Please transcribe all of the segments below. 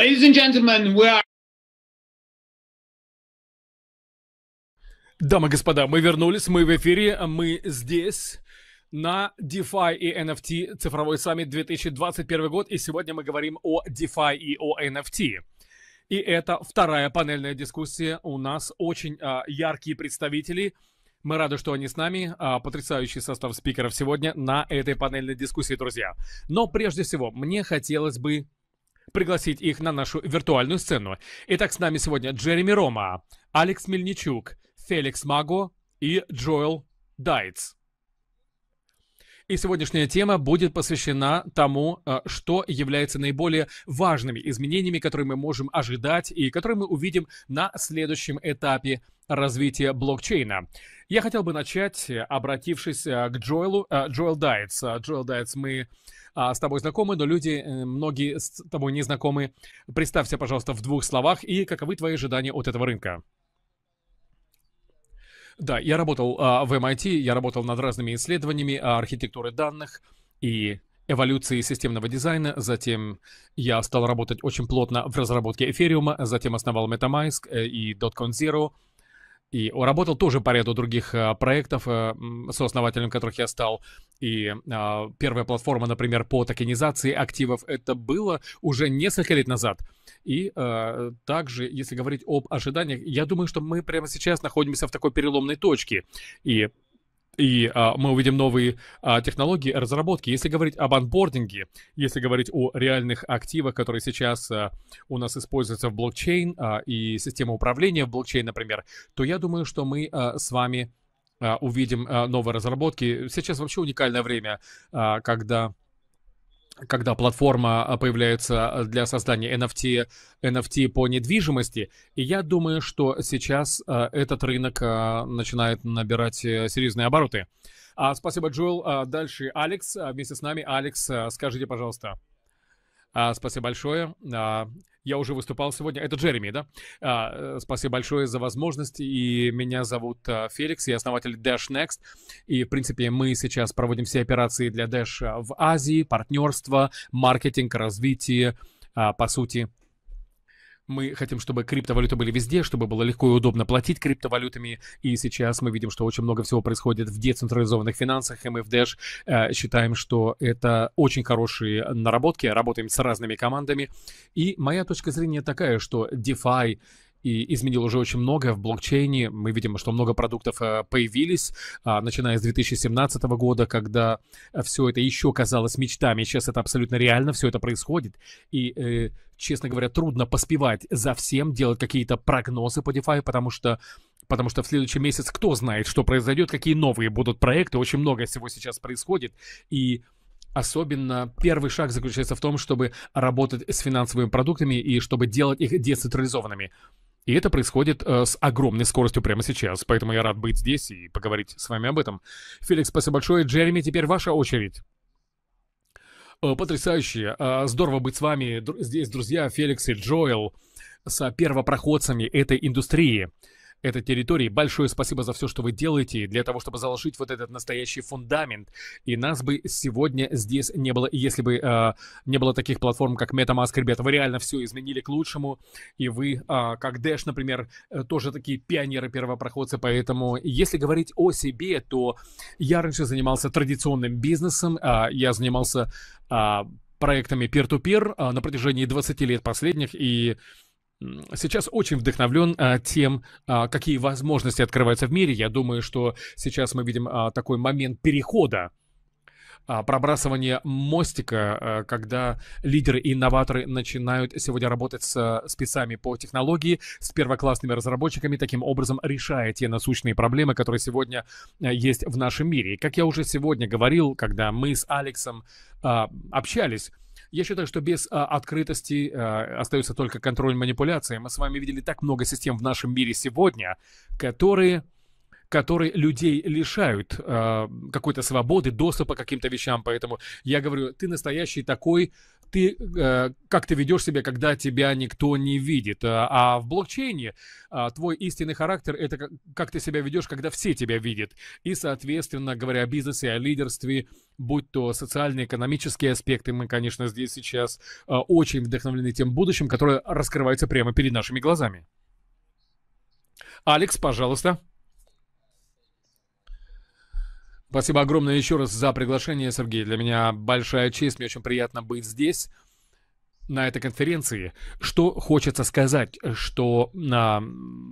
Ladies and gentlemen, we are... Дамы и господа, мы вернулись, мы в эфире, мы здесь на DeFi и NFT цифровой саммит 2021 год, и сегодня мы говорим о DeFi и о NFT. И это вторая панельная дискуссия. У нас очень а, яркие представители. Мы рады, что они с нами. А, потрясающий состав спикеров сегодня на этой панельной дискуссии, друзья. Но прежде всего, мне хотелось бы пригласить их на нашу виртуальную сцену. Итак, с нами сегодня Джереми Рома, Алекс Мельничук, Феликс Маго и Джоэл Дайтс. И сегодняшняя тема будет посвящена тому, э, что является наиболее важными изменениями, которые мы можем ожидать и которые мы увидим на следующем этапе развития блокчейна. Я хотел бы начать, э, обратившись э, к Джоэлу, Джоэл Дайтс. Джоэл Дайтс, мы а, с тобой знакомы, но люди, э, многие с тобой не знакомы. Представься, пожалуйста, в двух словах и каковы твои ожидания от этого рынка. Да, я работал а, в MIT, эм я работал над разными исследованиями а, архитектуры данных и эволюции системного дизайна, затем я стал работать очень плотно в разработке эфириума, затем основал MetaMask э, и .Conzero, и работал тоже по ряду других э, проектов, э, сооснователем которых я стал. И а, первая платформа, например, по токенизации активов, это было уже несколько лет назад. И э, также, если говорить об ожиданиях, я думаю, что мы прямо сейчас находимся в такой переломной точке. И и а, мы увидим новые а, технологии разработки. Если говорить об анбординге, если говорить о реальных активах, которые сейчас а, у нас используются в блокчейн а, и система управления в блокчейн, например, то я думаю, что мы а, с вами а, увидим а, новые разработки. Сейчас вообще уникальное время, а, когда когда платформа а, появляется а, для создания NFT, NFT по недвижимости. И я думаю, что сейчас а, этот рынок начинает набирать э, серьезные обороты. Спасибо, Джоэл. Дальше Алекс вместе с нами. Алекс, скажите, пожалуйста. А, спасибо большое. А, я уже выступал сегодня. Это Джереми, да? А, э, спасибо большое за возможность. И меня зовут Феликс, я основатель Dash Next. И, в принципе, мы сейчас проводим все операции для Dash в Азии, партнерство, маркетинг, развитие, по сути, мы хотим, чтобы криптовалюты были везде, чтобы было легко и удобно платить криптовалютами. И сейчас мы видим, что очень много всего происходит в децентрализованных финансах. И э, считаем, что это очень хорошие наработки. Работаем с разными командами. И моя точка зрения такая, что DeFi и изменил уже очень многое в блокчейне. Мы видим, что много продуктов э, появились, а, начиная с 2017 года, когда э, все это еще казалось мечтами. Сейчас это абсолютно реально, все это происходит. И, э, честно говоря, трудно поспевать за всем, делать какие-то прогнозы по DeFi, потому что потому что в следующий месяц кто знает, что произойдет, какие новые будут проекты, очень много всего сейчас происходит, и Особенно первый шаг заключается в том, чтобы работать с финансовыми продуктами и чтобы делать их децентрализованными. И это происходит э, с огромной скоростью прямо сейчас. Поэтому я рад быть здесь и поговорить с вами об этом. Феликс, спасибо большое. Джереми, теперь ваша очередь. Э, потрясающе. Э, здорово быть с вами Дру здесь, друзья, Феликс и Джоэл, с первопроходцами этой индустрии этой территории. Большое спасибо за все, что вы делаете, для того, чтобы заложить вот этот настоящий фундамент. И нас бы сегодня здесь не было, если бы э, не было таких платформ, как MetaMask, ребята. Вы реально все изменили к лучшему. И вы, э, как Dash, например, э, тоже такие пионеры-первопроходцы. Поэтому, если говорить о себе, то я раньше занимался традиционным бизнесом. Э, я занимался э, проектами peer-to-peer э, на протяжении 20 лет последних. И сейчас очень вдохновлен а, тем, а, какие возможности открываются в мире. Я думаю, что сейчас мы видим а, такой момент перехода а, пробрасывание мостика, а, когда лидеры и инноваторы начинают сегодня работать с а, спецами по технологии, с первоклассными разработчиками, таким образом решая те насущные проблемы, которые сегодня есть в нашем мире. И как я уже сегодня говорил, когда мы с Алексом общались, я считаю, что без а, открытости а, остается только контроль манипуляции. Мы с вами видели так много систем в нашем мире сегодня, которые который людей лишают э, какой-то свободы, доступа к каким-то вещам. Поэтому я говорю, ты настоящий такой, ты э, как ты ведешь себя, когда тебя никто не видит. А, а в блокчейне а, твой истинный характер это как, как ты себя ведешь, когда все тебя видят. И, соответственно, говоря о бизнесе, о лидерстве, будь то социальные, экономические аспекты, мы, конечно, здесь сейчас а, очень вдохновлены тем будущим, которое раскрывается прямо перед нашими глазами. Алекс, пожалуйста. Спасибо огромное еще раз за приглашение, Сергей. Для меня большая честь, мне очень приятно быть здесь, на этой конференции. Что хочется сказать, что, а,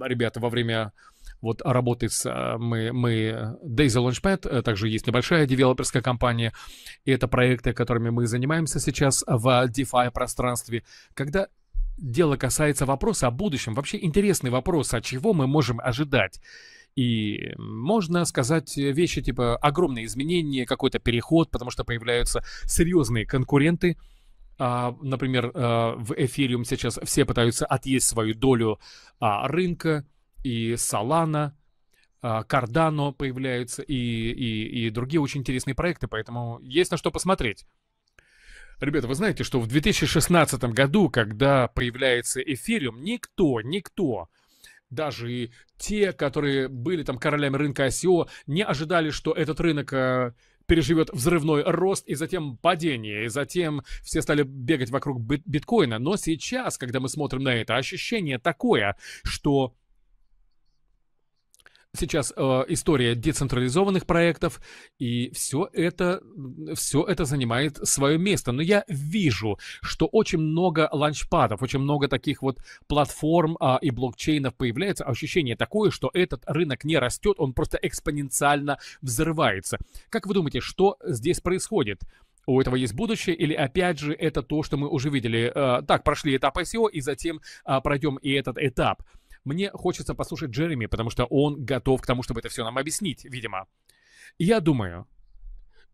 ребята, во время вот работы с а, мы, мы Daisy Launchpad, а, также есть небольшая девелоперская компания, и это проекты, которыми мы занимаемся сейчас в DeFi пространстве, когда дело касается вопроса о будущем, вообще интересный вопрос, а чего мы можем ожидать. И можно сказать э, вещи типа огромные изменения, какой-то переход, потому что появляются серьезные конкуренты. А, например, а, в эфириум сейчас все пытаются отъесть свою долю а, рынка и Солана, Кардано появляются и, и, и другие очень интересные проекты, поэтому есть на что посмотреть. Ребята, вы знаете, что в 2016 году, когда появляется эфириум, никто, никто даже и те, которые были там королями рынка ICO, не ожидали, что этот рынок э, переживет взрывной рост и затем падение, и затем все стали бегать вокруг биткоина. Но сейчас, когда мы смотрим на это, ощущение такое, что сейчас э, история децентрализованных проектов, и все это, все это занимает свое место. Но я вижу, что очень много ланчпадов, очень много таких вот платформ э, и блокчейнов появляется. А ощущение такое, что этот рынок не растет, он просто экспоненциально взрывается. Как вы думаете, что здесь происходит? у этого есть будущее, или опять же это то, что мы уже видели. Э, так, прошли этап ICO, и затем а, пройдем и этот этап. Мне хочется послушать Джереми, потому что он готов к тому, чтобы это все нам объяснить, видимо. я думаю,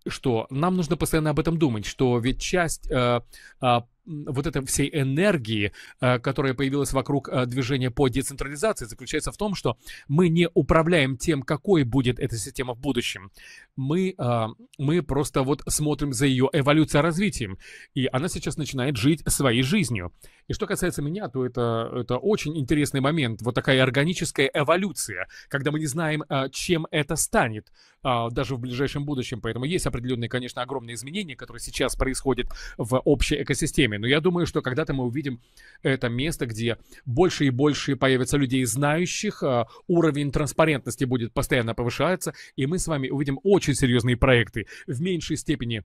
что нам нужно постоянно об этом думать, что ведь часть э, а, вот этой всей энергии, э, которая появилась вокруг э, движения по децентрализации, заключается в том, что мы не управляем тем, какой будет эта система в будущем. Мы, э, мы просто вот смотрим за ее эволюцией, развитием, и она сейчас начинает жить своей жизнью. И что касается меня, то это, это очень интересный момент, вот такая органическая эволюция, когда мы не знаем, а, чем это станет а, даже в ближайшем будущем. Поэтому есть определенные, конечно, огромные изменения, которые сейчас происходят в общей экосистеме. Но я думаю, что когда-то мы увидим это место, где больше и больше появится людей знающих, а, уровень транспарентности будет постоянно повышаться, и мы с вами увидим очень серьезные проекты в меньшей степени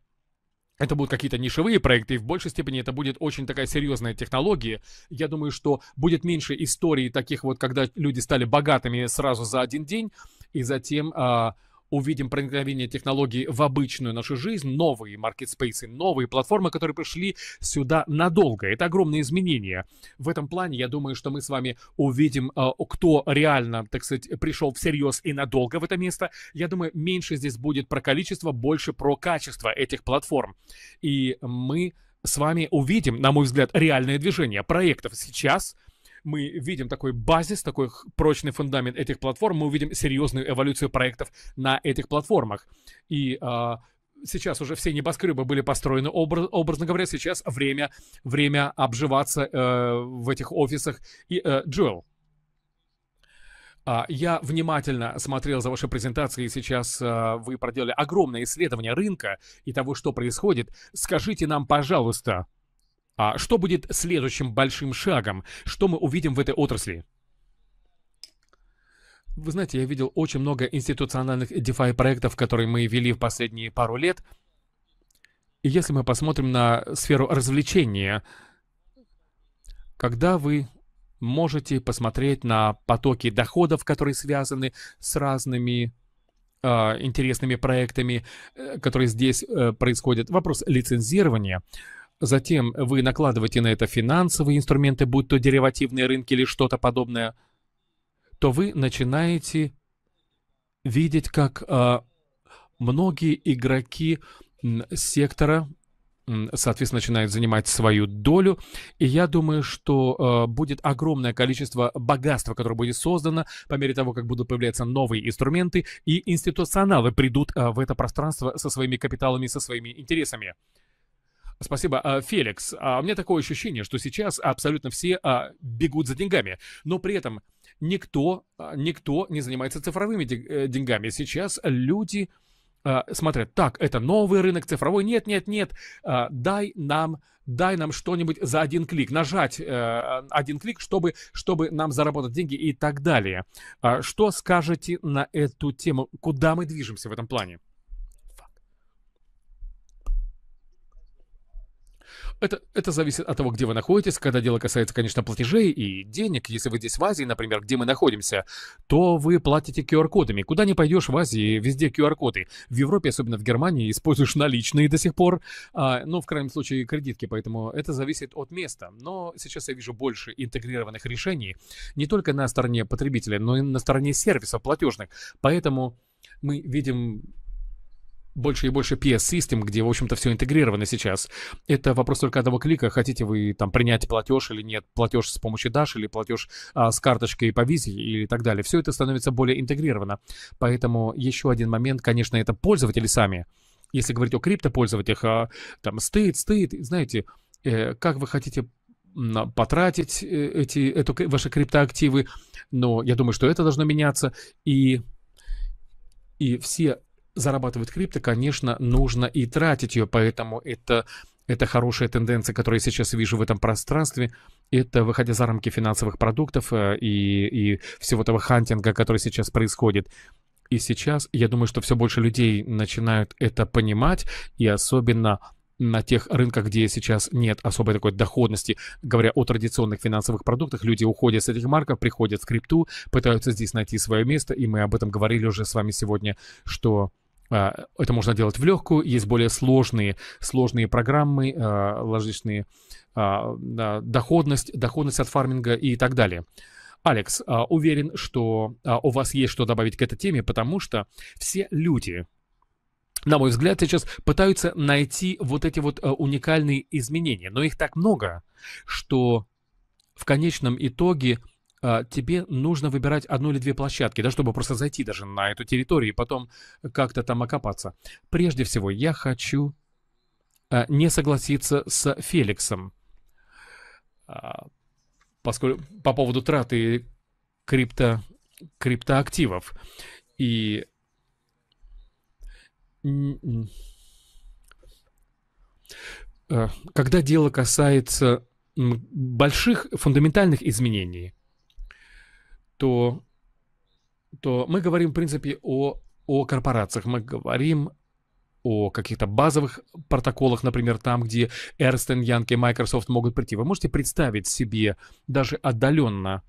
это будут какие-то нишевые проекты, и в большей степени это будет очень такая серьезная технология. Я думаю, что будет меньше историй таких вот, когда люди стали богатыми сразу за один день, и затем... А, увидим проникновение технологий в обычную нашу жизнь, новые маркетспейсы, новые платформы, которые пришли сюда надолго. Это огромные изменения. В этом плане, я думаю, что мы с вами увидим, э, кто реально, так сказать, пришел всерьез и надолго в это место. Я думаю, меньше здесь будет про количество, больше про качество этих платформ. И мы с вами увидим, на мой взгляд, реальное движение проектов сейчас – мы видим такой базис, такой прочный фундамент этих платформ, мы увидим серьезную эволюцию проектов на этих платформах. И а, сейчас уже все небоскребы были построены, образ, образно говоря, сейчас время, время обживаться э, в этих офисах. И, э, Джоэл, а, я внимательно смотрел за вашей презентацией. и сейчас э, вы проделали огромное исследование рынка и того, что происходит. Скажите нам, пожалуйста, а что будет следующим большим шагом? Что мы увидим в этой отрасли? Вы знаете, я видел очень много институциональных DeFi проектов, которые мы вели в последние пару лет. И если мы посмотрим на сферу развлечения, когда вы можете посмотреть на потоки доходов, которые связаны с разными э, интересными проектами, э, которые здесь э, происходят. Вопрос лицензирования. Затем вы накладываете на это финансовые инструменты, будь то деривативные рынки или что-то подобное, то вы начинаете видеть, как э, многие игроки сектора, соответственно, начинают занимать свою долю. И я думаю, что э, будет огромное количество богатства, которое будет создано по мере того, как будут появляться новые инструменты, и институционалы придут э, в это пространство со своими капиталами, со своими интересами. Спасибо, а, Феликс. А у меня такое ощущение, что сейчас абсолютно все а, бегут за деньгами, но при этом никто, никто не занимается цифровыми э, деньгами. Сейчас люди смотрят, так, это новый рынок цифровой, нет, нет, нет, дай нам, дай нам что-нибудь за один клик, нажать э, один клик, чтобы, чтобы нам заработать деньги и так далее. Что скажете на эту тему? Куда мы движемся в этом плане? Это, это зависит от того, где вы находитесь. Когда дело касается, конечно, платежей и денег, если вы здесь в Азии, например, где мы находимся, то вы платите QR-кодами. Куда не пойдешь в Азии, везде QR-коды. В Европе, особенно в Германии, используешь наличные до сих пор, а, ну, в крайнем случае, кредитки, поэтому это зависит от места. Но сейчас я вижу больше интегрированных решений не только на стороне потребителя, но и на стороне сервисов платежных. Поэтому мы видим больше и больше PS System, где, в общем-то, все интегрировано сейчас. Это вопрос только одного клика. Хотите вы там принять платеж или нет, платеж с помощью Dash или платеж а, с карточкой по визе или так далее. Все это становится более интегрировано. Поэтому еще один момент, конечно, это пользователи сами. Если говорить о криптопользователях, а, там стоит, стоит, знаете, э, как вы хотите а, потратить э, эти, эту, ваши криптоактивы, но я думаю, что это должно меняться, и, и все зарабатывать крипто, конечно, нужно и тратить ее, поэтому это, это хорошая тенденция, которую я сейчас вижу в этом пространстве, это выходя за рамки финансовых продуктов э, и, и всего того хантинга, который сейчас происходит. И сейчас, я думаю, что все больше людей начинают это понимать, и особенно на тех рынках, где сейчас нет особой такой доходности. Говоря о традиционных финансовых продуктах, люди уходят с этих марков, приходят в крипту, пытаются здесь найти свое место, и мы об этом говорили уже с вами сегодня, что а, это можно делать в легкую. Есть более сложные, сложные программы, а, ложечные а, доходность, доходность от фарминга и так далее. Алекс, уверен, что у вас есть что добавить к этой теме, потому что все люди, на мой взгляд, сейчас пытаются найти вот эти вот уникальные изменения, но их так много, что в конечном итоге а, тебе нужно выбирать одну или две площадки, да, чтобы просто зайти даже на эту территорию и потом как-то там окопаться. Прежде всего, я хочу а, не согласиться с Феликсом. А, поскольку по поводу траты крипто, криптоактивов. И когда дело касается больших фундаментальных изменений – то, то мы говорим, в принципе, о, о корпорациях, мы говорим о каких-то базовых протоколах, например, там, где Эрстен, Янки и Microsoft могут прийти. Вы можете представить себе даже отдаленно,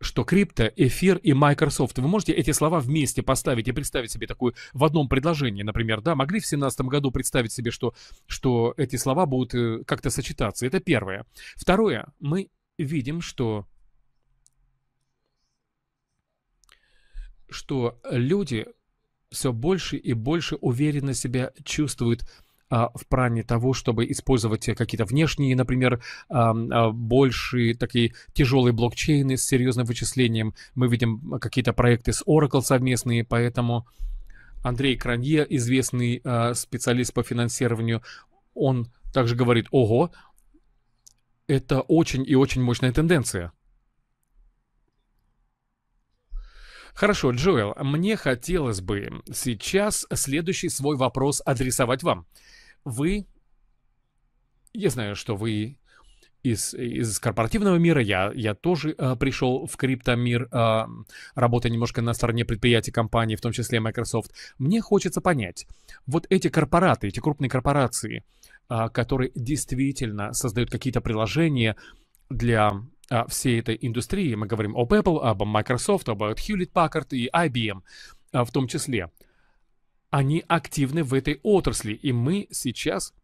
что крипто, эфир и Microsoft. Вы можете эти слова вместе поставить и представить себе такую в одном предложении, например, да, могли в 2017 году представить себе, что, что эти слова будут э, как-то сочетаться. Это первое. Второе, мы видим, что что люди все больше и больше уверенно себя чувствуют а, в плане того, чтобы использовать какие-то внешние, например, а, большие такие тяжелые блокчейны с серьезным вычислением. Мы видим какие-то проекты с Oracle совместные, поэтому Андрей Кранье, известный а, специалист по финансированию, он также говорит, ого, это очень и очень мощная тенденция. Хорошо, Джоэл, мне хотелось бы сейчас следующий свой вопрос адресовать вам. Вы... Я знаю, что вы из, из корпоративного мира, я, я тоже э, пришел в криптомир, э, работая немножко на стороне предприятий, компаний, в том числе Microsoft. Мне хочется понять, вот эти корпораты, эти крупные корпорации, э, которые действительно создают какие-то приложения для а, всей этой индустрии, мы говорим об Apple, об Microsoft, об Hewlett-Packard и IBM а, в том числе, они активны в этой отрасли, и мы сейчас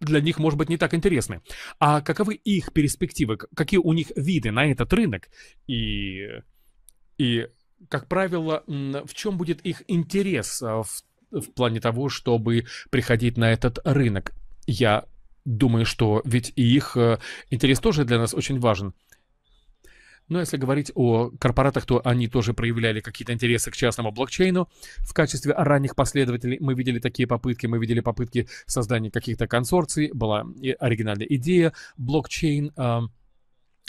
для них, может быть, не так интересны. А каковы их перспективы, какие у них виды на этот рынок, и, и как правило, в чем будет их интерес а, в, в плане того, чтобы приходить на этот рынок? Я думаю, что ведь их э, интерес тоже для нас очень важен. Но если говорить о корпоратах, то они тоже проявляли какие-то интересы к частному блокчейну. В качестве ранних последователей мы видели такие попытки. Мы видели попытки создания каких-то консорций. Была оригинальная идея блокчейн. А,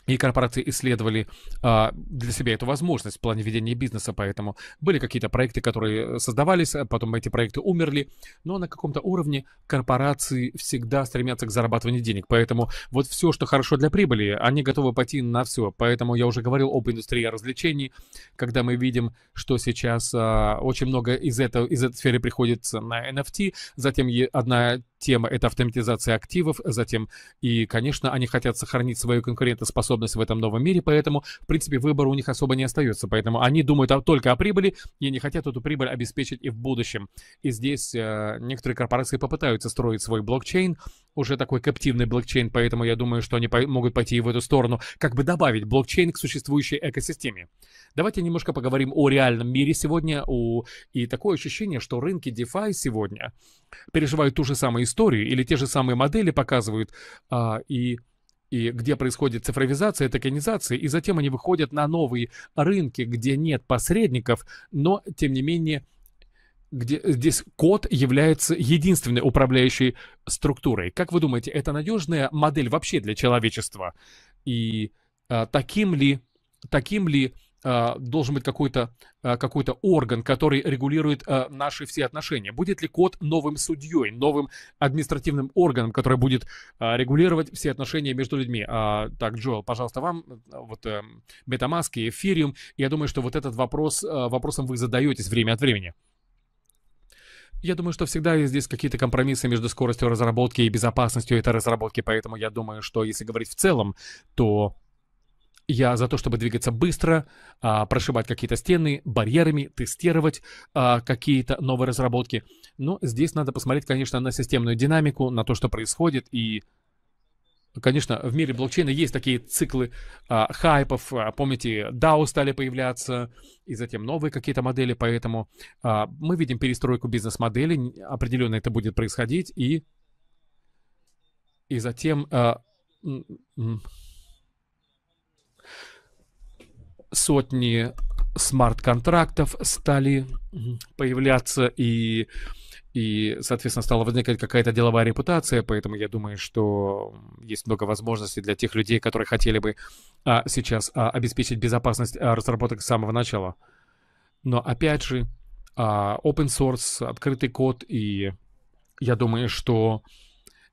и корпорации исследовали а, для себя эту возможность в плане ведения бизнеса, поэтому были какие-то проекты, которые э, создавались, а потом эти проекты умерли, но на каком-то уровне корпорации всегда стремятся к зарабатыванию денег, поэтому вот все, что хорошо для прибыли, они готовы пойти на все, поэтому я уже говорил об индустрии развлечений, когда мы видим, что сейчас а, очень много из, этого, из этой сферы приходится на NFT, затем одна тема — это автоматизация активов, затем и, конечно, они хотят сохранить свою конкурентоспособность доходность в этом новом мире, поэтому, в принципе, выбора у них особо не остается. Поэтому они думают только о прибыли и не хотят эту прибыль обеспечить и в будущем. И здесь э, некоторые корпорации попытаются строить свой блокчейн, уже такой коптивный блокчейн, поэтому я думаю, что они по могут пойти и в эту сторону, как бы добавить блокчейн к существующей экосистеме. Давайте немножко поговорим о реальном мире сегодня, о... и такое ощущение, что рынки DeFi сегодня переживают ту же самую историю или те же самые модели показывают, а, и и где происходит цифровизация, токенизация, и затем они выходят на новые рынки, где нет посредников, но, тем не менее, где здесь код является единственной управляющей структурой. Как вы думаете, это надежная модель вообще для человечества? И а, таким ли, таким ли а, должен быть какой-то а, какой орган, который регулирует а, наши все отношения. Будет ли код новым судьей, новым административным органом, который будет регулировать все отношения между людьми? Так, Джоэл, пожалуйста, вам вот эм, MetaMask и Я думаю, что вот этот вопрос, вопросом вы задаетесь время от времени. Я думаю, что всегда есть здесь какие-то компромиссы между скоростью разработки и безопасностью этой разработки, поэтому я думаю, что если говорить в целом, то я за то, чтобы двигаться быстро, а, прошивать какие-то стены барьерами, тестировать а, какие-то новые разработки. Но ну, здесь надо посмотреть, конечно, на системную динамику, на то, что происходит. И, конечно, в мире блокчейна есть такие циклы а, хайпов. помните, DAO стали появляться, и затем новые какие-то модели. Поэтому мы видим перестройку бизнес-модели. Определенно это будет происходить. И, и затем сотни смарт-контрактов стали появляться и и, соответственно, стала возникать какая-то деловая репутация, поэтому я думаю, что есть много возможностей для тех людей, которые хотели бы а, сейчас а, обеспечить безопасность а, разработок с самого начала. Но опять же, а, open source, открытый код, и я думаю, что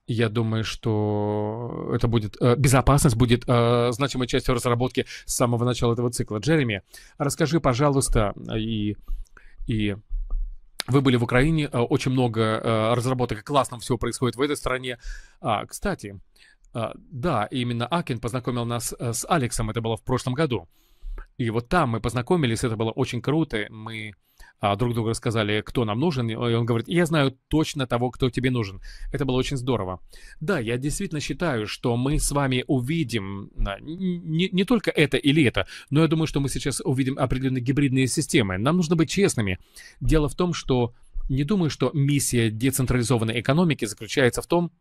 я думаю, что это будет э, безопасность будет э, значимой частью разработки с самого начала этого цикла. Джереми, расскажи, пожалуйста, и и вы были в Украине, э, очень много э, разработок, классно все происходит в этой стране. А, кстати, э, да, именно Акин познакомил нас с Алексом, это было в прошлом году. И вот там мы познакомились, это было очень круто. Мы а, друг другу рассказали, кто нам нужен, и он говорит, я знаю точно того, кто тебе нужен. Это было очень здорово. Да, я действительно считаю, что мы с вами увидим а, не, не только это или это, но я думаю, что мы сейчас увидим определенные гибридные системы. Нам нужно быть честными. Дело в том, что не думаю, что миссия децентрализованной экономики заключается в том,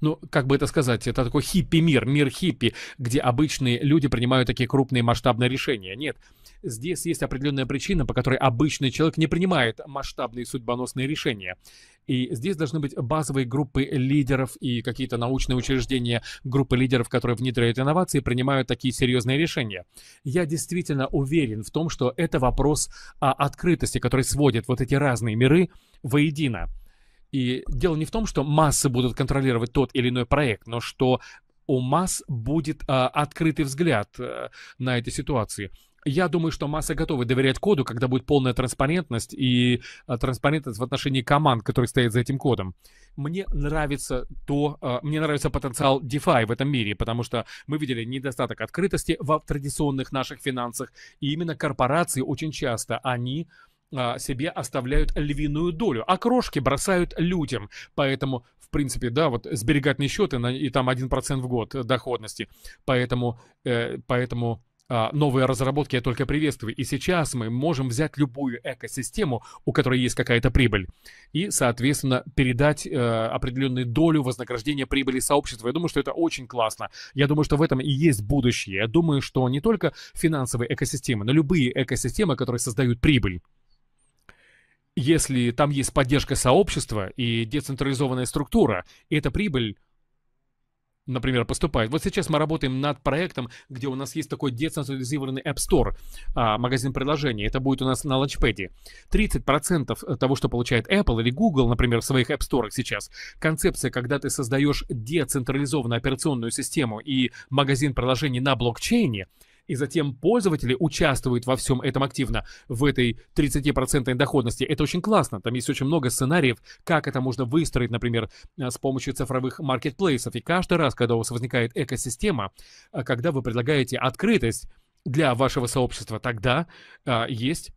ну, как бы это сказать, это такой хиппи-мир, мир хиппи, где обычные люди принимают такие крупные масштабные решения. Нет, здесь есть определенная причина, по которой обычный человек не принимает масштабные судьбоносные решения. И здесь должны быть базовые группы лидеров и какие-то научные учреждения, группы лидеров, которые внедряют инновации, принимают такие серьезные решения. Я действительно уверен в том, что это вопрос о а, открытости, который сводит вот эти разные миры воедино. И дело не в том, что массы будут контролировать тот или иной проект, но что у масс будет а, открытый взгляд а, на эти ситуации. Я думаю, что массы готовы доверять коду, когда будет полная транспарентность и а, транспарентность в отношении команд, которые стоят за этим кодом. Мне нравится то, а, мне нравится потенциал DeFi в этом мире, потому что мы видели недостаток открытости в традиционных наших финансах, и именно корпорации очень часто они а, себе оставляют львиную долю, а крошки бросают людям. Поэтому, в принципе, да, вот сберегательные счеты и там 1% в год доходности. Поэтому, э, поэтому а, новые разработки я только приветствую. И сейчас мы можем взять любую экосистему, у которой есть какая-то прибыль, и, соответственно, передать э, определенную долю вознаграждения прибыли сообществу. Я думаю, что это очень классно. Я думаю, что в этом и есть будущее. Я думаю, что не только финансовые экосистемы, но любые экосистемы, которые создают прибыль, если там есть поддержка сообщества и децентрализованная структура, и эта прибыль например, поступает. Вот сейчас мы работаем над проектом, где у нас есть такой децентрализированный App Store, а, магазин приложений. Это будет у нас на ланчпеде. 30% того, что получает Apple или Google, например, в своих App Store сейчас, концепция, когда ты создаешь децентрализованную операционную систему и магазин приложений на блокчейне, и затем пользователи участвуют во всем этом активно, в этой 30% доходности. Это очень классно. Там есть очень много сценариев, как это можно выстроить, например, э, с помощью цифровых маркетплейсов. И каждый раз, когда у вас возникает экосистема, э, когда вы предлагаете открытость для вашего сообщества, тогда а, есть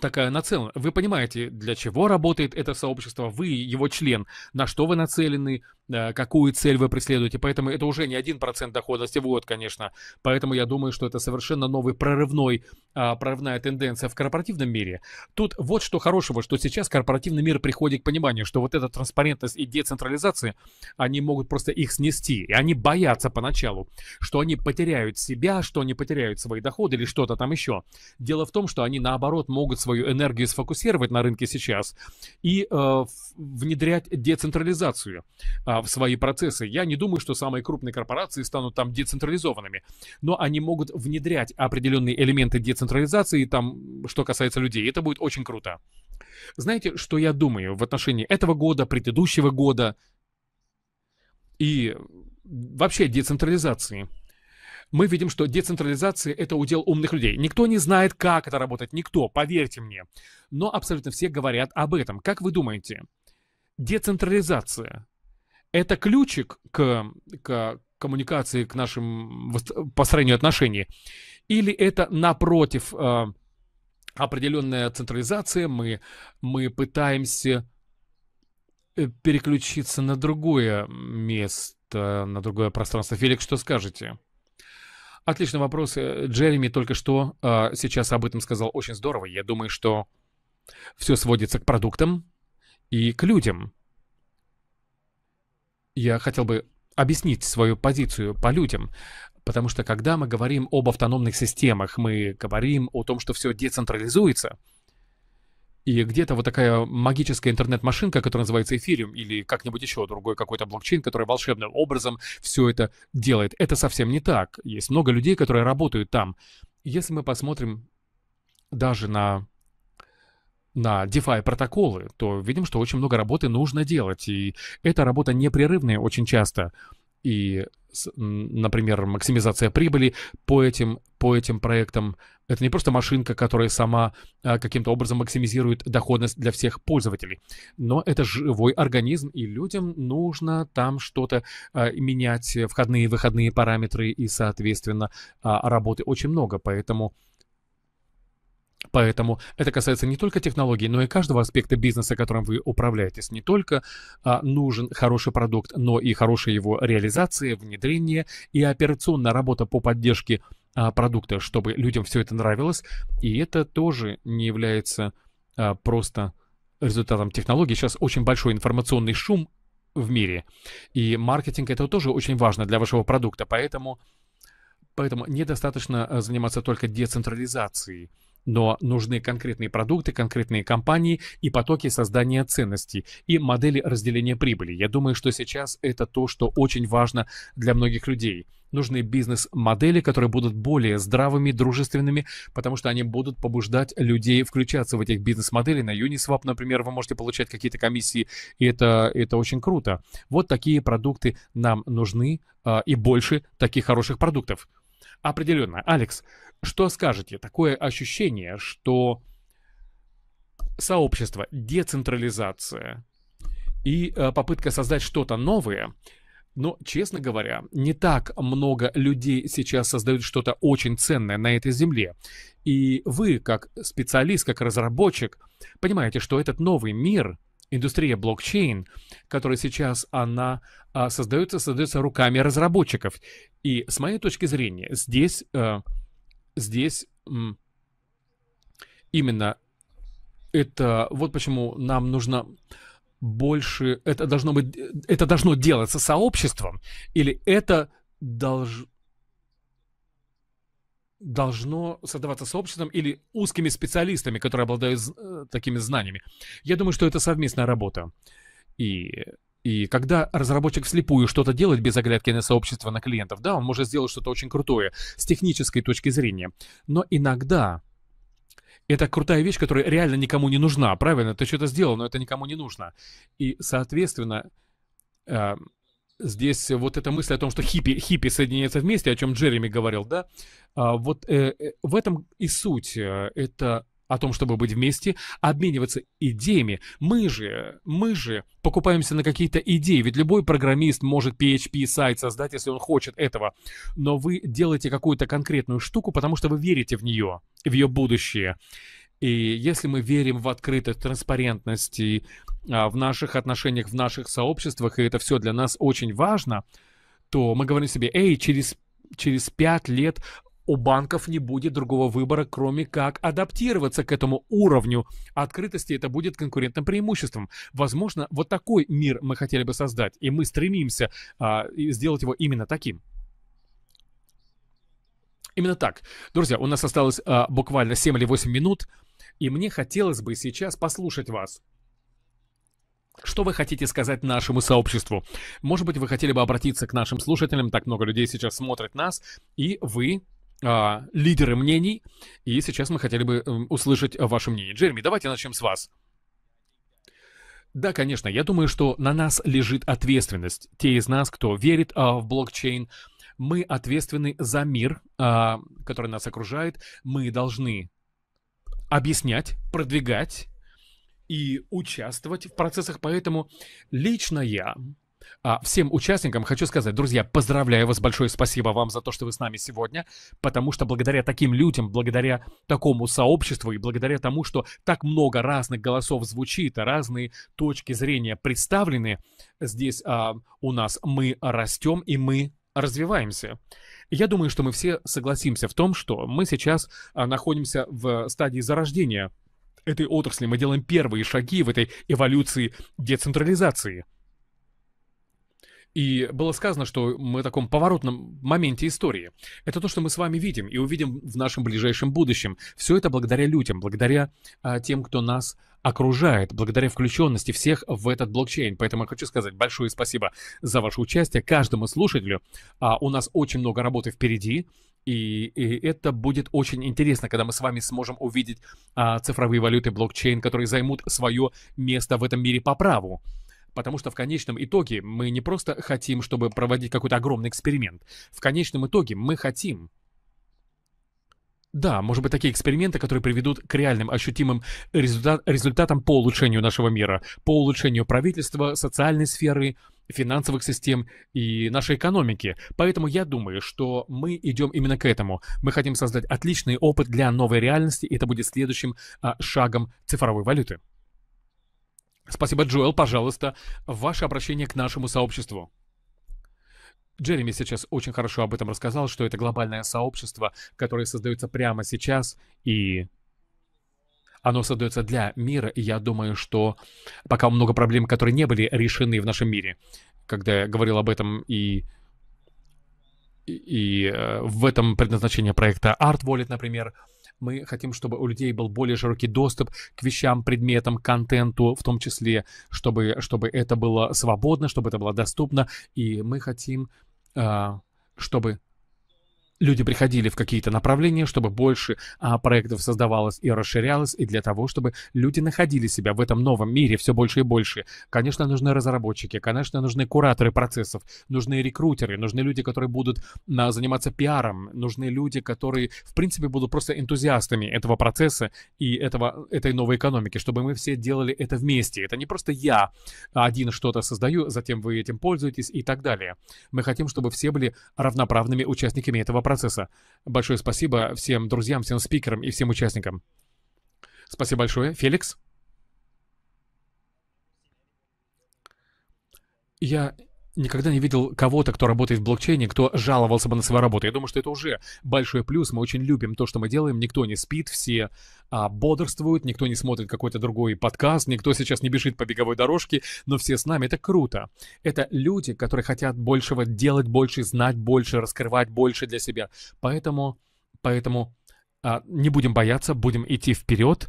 такая нацеленность. Вы понимаете, для чего работает это сообщество, вы его член, на что вы нацелены, Э, какую цель вы преследуете. Поэтому это уже не 1% доходности в год, конечно. Поэтому я думаю, что это совершенно новый прорывной, а, прорывная тенденция в корпоративном мире. Тут вот что хорошего, что сейчас корпоративный мир приходит к пониманию, что вот эта транспарентность и децентрализация, они могут просто их снести. И они боятся поначалу, что они потеряют себя, что они потеряют свои доходы или что-то там еще. Дело в том, что они наоборот могут свою энергию сфокусировать на рынке сейчас и э, внедрять децентрализацию а, а, в свои процессы. Я не думаю, что самые крупные корпорации станут там децентрализованными, но они могут внедрять определенные элементы децентрализации, там, что касается людей. Это будет очень круто. Знаете, что я думаю в отношении этого года, предыдущего года и вообще децентрализации? мы видим, что децентрализация — это удел умных людей. Никто не знает, как это работать, никто, поверьте мне. Но абсолютно все говорят об этом. Как вы думаете, децентрализация это ключик к, к коммуникации, к нашим построению отношений? Или это напротив э, определенная централизация, мы, мы пытаемся э, переключиться на другое место, на другое пространство. Феликс, что скажете? Отличный вопрос. Э, Джереми только что э, сейчас об этом сказал очень здорово. Я думаю, что все сводится к продуктам и к людям я хотел бы объяснить свою позицию по людям. Потому что когда мы говорим об автономных системах, мы говорим о том, что все децентрализуется. И где-то вот такая магическая интернет-машинка, которая называется эфириум, или как-нибудь еще другой какой-то блокчейн, который волшебным образом все это делает. Это совсем не так. Есть много людей, которые работают там. Если мы посмотрим даже на на DeFi протоколы, то видим, что очень много работы нужно делать. И эта работа непрерывная очень часто. И, например, максимизация прибыли по этим, по этим проектам. Это не просто машинка, которая сама а, каким-то образом максимизирует доходность для всех пользователей. Но это живой организм, и людям нужно там что-то а, менять, входные и выходные параметры, и, соответственно, а, работы очень много. Поэтому Поэтому это касается не только технологий, но и каждого аспекта бизнеса, которым вы управляетесь. Не только а, нужен хороший продукт, но и хорошая его реализация, внедрение и операционная работа по поддержке а, продукта, чтобы людям все это нравилось. И это тоже не является а, просто результатом технологий. Сейчас очень большой информационный шум в мире. И маркетинг это тоже очень важно для вашего продукта. Поэтому, поэтому недостаточно а, заниматься только децентрализацией но нужны конкретные продукты, конкретные компании и потоки создания ценностей и модели разделения прибыли. Я думаю, что сейчас это то, что очень важно для многих людей. Нужны бизнес-модели, которые будут более здравыми, дружественными, потому что они будут побуждать людей включаться в этих бизнес-моделей. На Uniswap, например, вы можете получать какие-то комиссии, и это, это очень круто. Вот такие продукты нам нужны, а, и больше таких хороших продуктов. Определенно. Алекс, что скажете? Такое ощущение, что сообщество, децентрализация и э, попытка создать что-то новое но, честно говоря, не так много людей сейчас создают что-то очень ценное на этой земле. И вы, как специалист, как разработчик, понимаете, что этот новый мир, индустрия блокчейн, которая сейчас она а, создается, создается руками разработчиков. И с моей точки зрения, здесь, э, здесь именно это вот почему нам нужно больше, это должно быть, это должно делаться сообществом, или это долж, должно создаваться сообществом или узкими специалистами, которые обладают э, такими знаниями. Я думаю, что это совместная работа. И и когда разработчик вслепую что-то делает без оглядки на сообщество, на клиентов, да, он может сделать что-то очень крутое с технической точки зрения. Но иногда это крутая вещь, которая реально никому не нужна. Правильно, ты что-то сделал, но это никому не нужно. И, соответственно, э, здесь вот эта мысль о том, что хиппи, хиппи соединяются вместе, о чем Джереми говорил, да, а, э, вот э, в этом и суть. Э, это о том, чтобы быть вместе, обмениваться идеями. Мы же, мы же покупаемся на какие-то идеи, ведь любой программист может PHP-сайт создать, если он хочет этого. Но вы делаете какую-то конкретную штуку, потому что вы верите в нее, в ее будущее. И если мы верим в открытость, транспарентность и а, в наших отношениях, в наших сообществах, и это все для нас очень важно, то мы говорим себе, эй, через через пять лет у банков не будет другого выбора, кроме как адаптироваться к этому уровню открытости. Это будет конкурентным преимуществом. Возможно, вот такой мир мы хотели бы создать, и мы стремимся а, сделать его именно таким. Именно так. Друзья, у нас осталось а, буквально 7 или 8 минут, и мне хотелось бы сейчас послушать вас. Что вы хотите сказать нашему сообществу? Может быть, вы хотели бы обратиться к нашим слушателям, так много людей сейчас смотрят нас, и вы а, лидеры мнений. И сейчас мы хотели бы эм, услышать э, ваше мнение. Джереми, давайте начнем с вас. Да, конечно. Я думаю, что на нас лежит ответственность. Те из нас, кто верит а, в блокчейн, мы ответственны за мир, а, который нас окружает. Мы должны объяснять, продвигать и участвовать в процессах. Поэтому лично я а всем участникам хочу сказать, друзья, поздравляю вас, большое спасибо вам за то, что вы с нами сегодня, потому что благодаря таким людям, благодаря такому сообществу и благодаря тому, что так много разных голосов звучит, разные точки зрения представлены здесь а, у нас, мы растем и мы развиваемся. Я думаю, что мы все согласимся в том, что мы сейчас а, находимся в стадии зарождения этой отрасли. Мы делаем первые шаги в этой эволюции децентрализации – и было сказано, что мы в таком поворотном моменте истории. Это то, что мы с вами видим и увидим в нашем ближайшем будущем. Все это благодаря людям, благодаря а, тем, кто нас окружает, благодаря включенности всех в этот блокчейн. Поэтому я хочу сказать большое спасибо за ваше участие каждому слушателю. А, у нас очень много работы впереди. И, и это будет очень интересно, когда мы с вами сможем увидеть а, цифровые валюты блокчейн, которые займут свое место в этом мире по праву. Потому что в конечном итоге мы не просто хотим, чтобы проводить какой-то огромный эксперимент. В конечном итоге мы хотим, да, может быть, такие эксперименты, которые приведут к реальным ощутимым результат, результатам по улучшению нашего мира, по улучшению правительства, социальной сферы, финансовых систем и нашей экономики. Поэтому я думаю, что мы идем именно к этому. Мы хотим создать отличный опыт для новой реальности, и это будет следующим а, шагом цифровой валюты. Спасибо, Джоэл. Пожалуйста, ваше обращение к нашему сообществу. Джереми сейчас очень хорошо об этом рассказал, что это глобальное сообщество, которое создается прямо сейчас, и оно создается для мира, и я думаю, что пока много проблем, которые не были решены в нашем мире, когда я говорил об этом и и, и э, в этом предназначение проекта Art Wallet, например, мы хотим, чтобы у людей был более широкий доступ к вещам, предметам, контенту, в том числе, чтобы, чтобы это было свободно, чтобы это было доступно. И мы хотим, а, чтобы люди приходили в какие-то направления, чтобы больше а, проектов создавалось и расширялось, и для того, чтобы люди находили себя в этом новом мире все больше и больше. Конечно, нужны разработчики, конечно, нужны кураторы процессов, нужны рекрутеры, нужны люди, которые будут а, заниматься пиаром, нужны люди, которые, в принципе, будут просто энтузиастами этого процесса и этого, этой новой экономики, чтобы мы все делали это вместе. Это не просто я один что-то создаю, затем вы этим пользуетесь и так далее. Мы хотим, чтобы все были равноправными участниками этого процесса. Большое спасибо всем друзьям, всем спикерам и всем участникам. Спасибо большое. Феликс? Я никогда не видел кого-то, кто работает в блокчейне, кто жаловался бы на свою работу. Я думаю, что это уже большой плюс. Мы очень любим то, что мы делаем. Никто не спит, все а, бодрствуют, никто не смотрит какой-то другой подкаст, никто сейчас не бежит по беговой дорожке, но все с нами. Это круто. Это люди, которые хотят большего делать больше, знать больше, раскрывать больше для себя. Поэтому, поэтому а, не будем бояться, будем идти вперед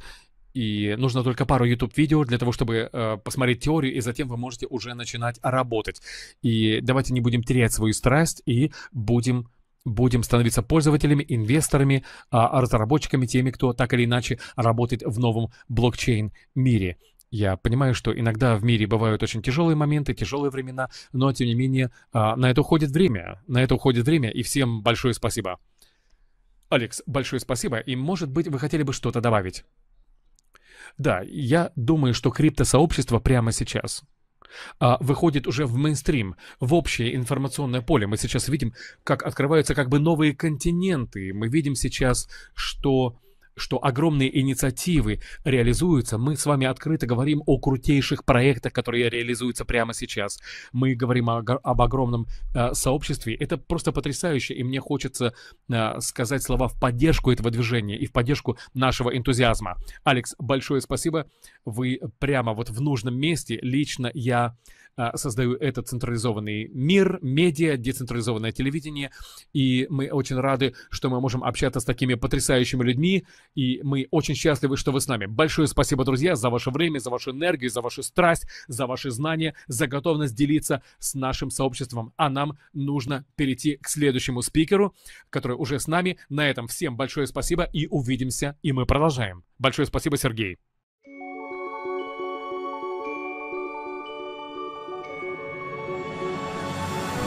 и нужно только пару YouTube-видео для того, чтобы э, посмотреть теорию, и затем вы можете уже начинать работать. И давайте не будем терять свою страсть и будем будем становиться пользователями, инвесторами, а, разработчиками, теми, кто так или иначе работает в новом блокчейн-мире. Я понимаю, что иногда в мире бывают очень тяжелые моменты, тяжелые времена, но тем не менее а, на это уходит время, на это уходит время, и всем большое спасибо. Алекс, большое спасибо, и может быть вы хотели бы что-то добавить? Да, я думаю, что криптосообщество прямо сейчас а, выходит уже в мейнстрим, в общее информационное поле. Мы сейчас видим, как открываются как бы новые континенты. Мы видим сейчас, что что огромные инициативы реализуются. Мы с вами открыто говорим о крутейших проектах, которые реализуются прямо сейчас. Мы говорим о, об огромном э, сообществе. Это просто потрясающе, и мне хочется э, сказать слова в поддержку этого движения и в поддержку нашего энтузиазма. Алекс, большое спасибо. Вы прямо вот в нужном месте. Лично я... А, создаю этот централизованный мир, медиа, децентрализованное телевидение, и мы очень рады, что мы можем общаться с такими потрясающими людьми, и мы очень счастливы, что вы с нами. Большое спасибо, друзья, за ваше время, за вашу энергию, за вашу страсть, за ваши знания, за готовность делиться с нашим сообществом. А нам нужно перейти к следующему спикеру, который уже с нами. На этом всем большое спасибо и увидимся, и мы продолжаем. Большое спасибо, Сергей.